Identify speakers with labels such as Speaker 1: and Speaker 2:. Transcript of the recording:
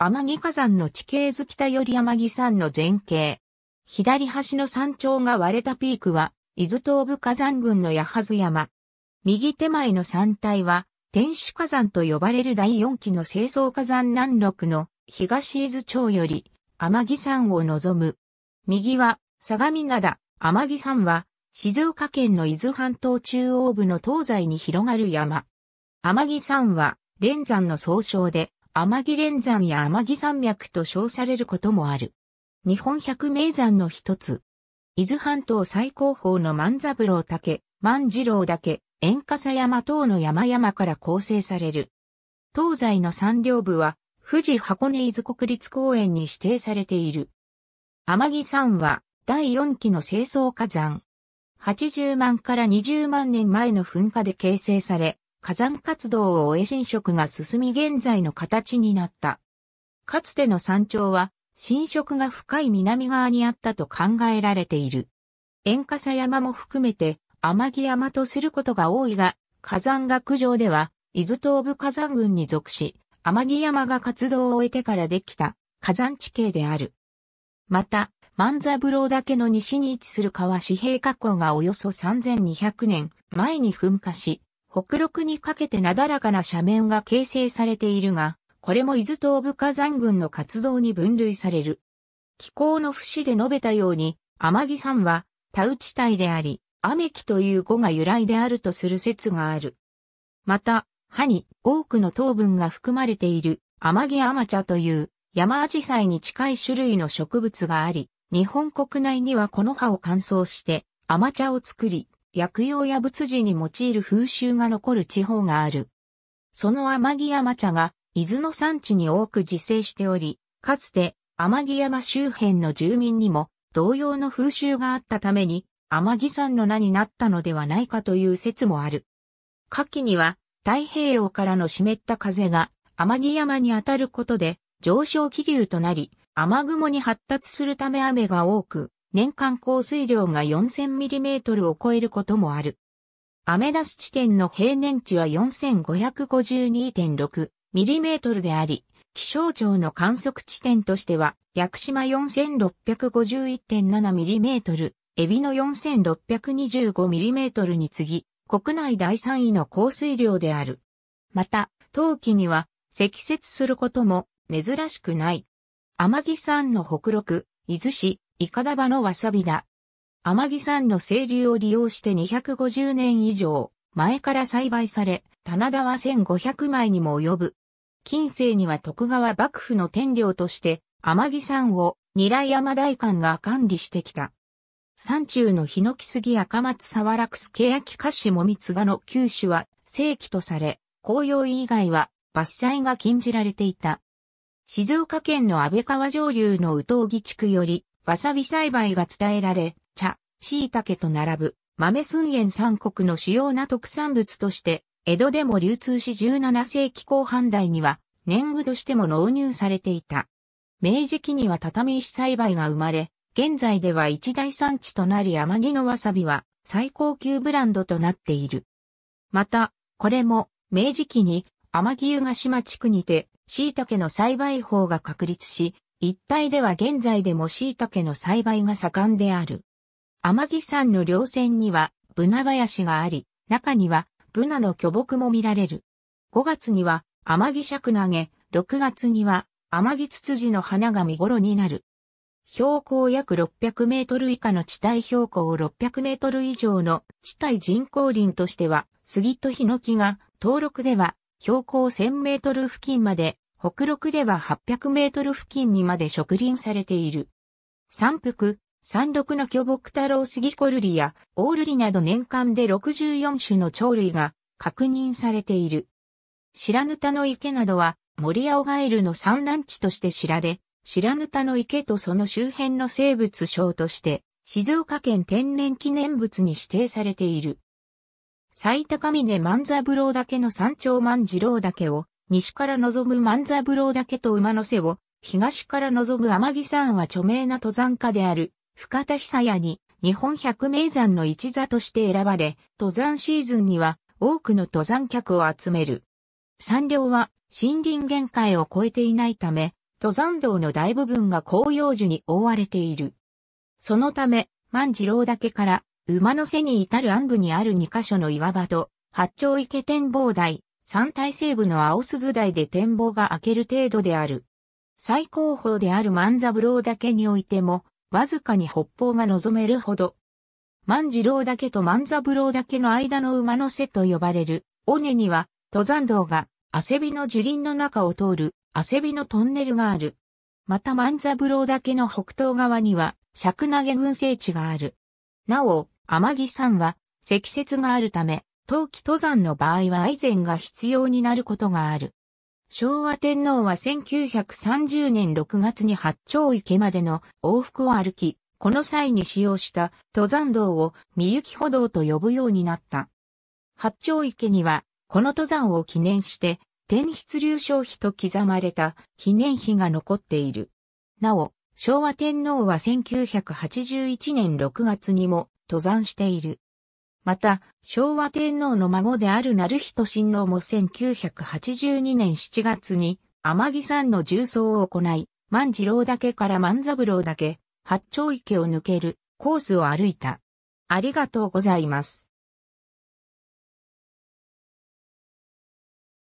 Speaker 1: 天城火山の地形図北より天城山の前景。左端の山頂が割れたピークは、伊豆東部火山群の八幡山。右手前の山体は、天守火山と呼ばれる第四期の清掃火山南麓の東伊豆町より天城山を望む。右は相模灘、天城山は静岡県の伊豆半島中央部の東西に広がる山。天城山は連山の総称で天城連山や天城山脈と称されることもある。日本百名山の一つ。伊豆半島最高峰の万三郎岳、万次郎岳、円笠山等の山々から構成される。東西の山稜部は、富士箱根伊豆国立公園に指定されている。天城山は、第4期の清掃火山。80万から20万年前の噴火で形成され、火山活動を終え侵食が進み現在の形になった。かつての山頂は侵食が深い南側にあったと考えられている。塩化山も含めて天城山とすることが多いが、火山学上では、伊豆東部火山群に属し、天城山が活動を終えてからできた火山地形である。また、万座ブロー岳の西に位置する川紙幣加工がおよそ3200年前に噴火し、北陸にかけてなだらかな斜面が形成されているが、これも伊豆東部火山群の活動に分類される。気候の節で述べたように、天城山は田内帯であり、雨木という語が由来であるとする説がある。また、葉に多くの糖分が含まれている天城甘茶という山アジサイに近い種類の植物があり、日本国内にはこの葉を乾燥して甘茶を作り、薬用や仏事に用いる風習が残る地方がある。その天城山茶が、伊豆の産地に多く自生しており、かつて天城山周辺の住民にも同様の風習があったために、天城山の名になったのではないかという説もある。夏季には太平洋からの湿った風が天城山に当たることで上昇気流となり、雨雲に発達するため雨が多く、年間降水量が 4000mm を超えることもある。アメダス地点の平年値は 4552.6mm であり、気象庁の観測地点としては、屋久島 4651.7mm、エビの 4625mm に次ぎ、国内第3位の降水量である。また、冬季には積雪することも珍しくない。天城山の北陸、伊豆市、イカダバのわさびだ。天城山の清流を利用して250年以上前から栽培され、棚田は1500枚にも及ぶ。近世には徳川幕府の天領として、天城山を二来山大官が管理してきた。山中のヒノキ杉赤松沢楽ヤキ菓子もみつがの九種は正規とされ、紅葉以外は伐採が禁じられていた。静岡県の安倍川上流の宇東木地区より、わさび栽培が伝えられ、茶、椎茸と並ぶ豆寸園三国の主要な特産物として、江戸でも流通し17世紀後半代には年貢としても納入されていた。明治期には畳石栽培が生まれ、現在では一大産地となり天城のわさびは最高級ブランドとなっている。また、これも明治期に天城湯ヶ島地区にて椎茸の栽培法が確立し、一帯では現在でも椎茸の栽培が盛んである。天城山の稜線にはブナ林があり、中にはブナの巨木も見られる。5月には天城尺投げ、6月には天城ツツジの花が見頃になる。標高約600メートル以下の地帯標高600メートル以上の地帯人工林としては、杉とヒノキが登録では標高1000メートル付近まで北陸では800メートル付近にまで植林されている。山腹、山陸の巨木太郎杉コルリやオールリなど年間で64種の鳥類が確認されている。白ヌタの池などは森青ガエルの産卵地として知られ、白ヌタの池とその周辺の生物省として静岡県天然記念物に指定されている。埼高峰万三郎岳の山頂万次郎岳を西から望む万三郎岳と馬の背を、東から望む天城山は著名な登山家である、深田久也に、日本百名山の一座として選ばれ、登山シーズンには多くの登山客を集める。山稜は森林限界を超えていないため、登山道の大部分が紅葉樹に覆われている。そのため、万次郎岳から馬の背に至る暗部にある2カ所の岩場と、八丁池展望台、山体西部の青鈴台で展望が開ける程度である。最高峰である万三郎岳においても、わずかに北方が望めるほど。万次郎岳と万三郎岳の間の馬の瀬と呼ばれる、尾根には、登山道が、汗びの樹林の中を通る、汗びのトンネルがある。また万三郎岳の北東側には、尺投げ群生地がある。なお、天城山は、積雪があるため、冬季登山の場合は愛禅が必要になることがある。昭和天皇は1930年6月に八丁池までの往復を歩き、この際に使用した登山道を三雪歩道と呼ぶようになった。八丁池には、この登山を記念して、天筆流消費と刻まれた記念碑が残っている。なお、昭和天皇は1981年6月にも登山している。また、昭和天皇の孫である成人親王も1982年7月に、天城山の重曹を行い、万次郎岳から万三郎岳、八丁池を抜けるコースを歩いた。ありがとうございます。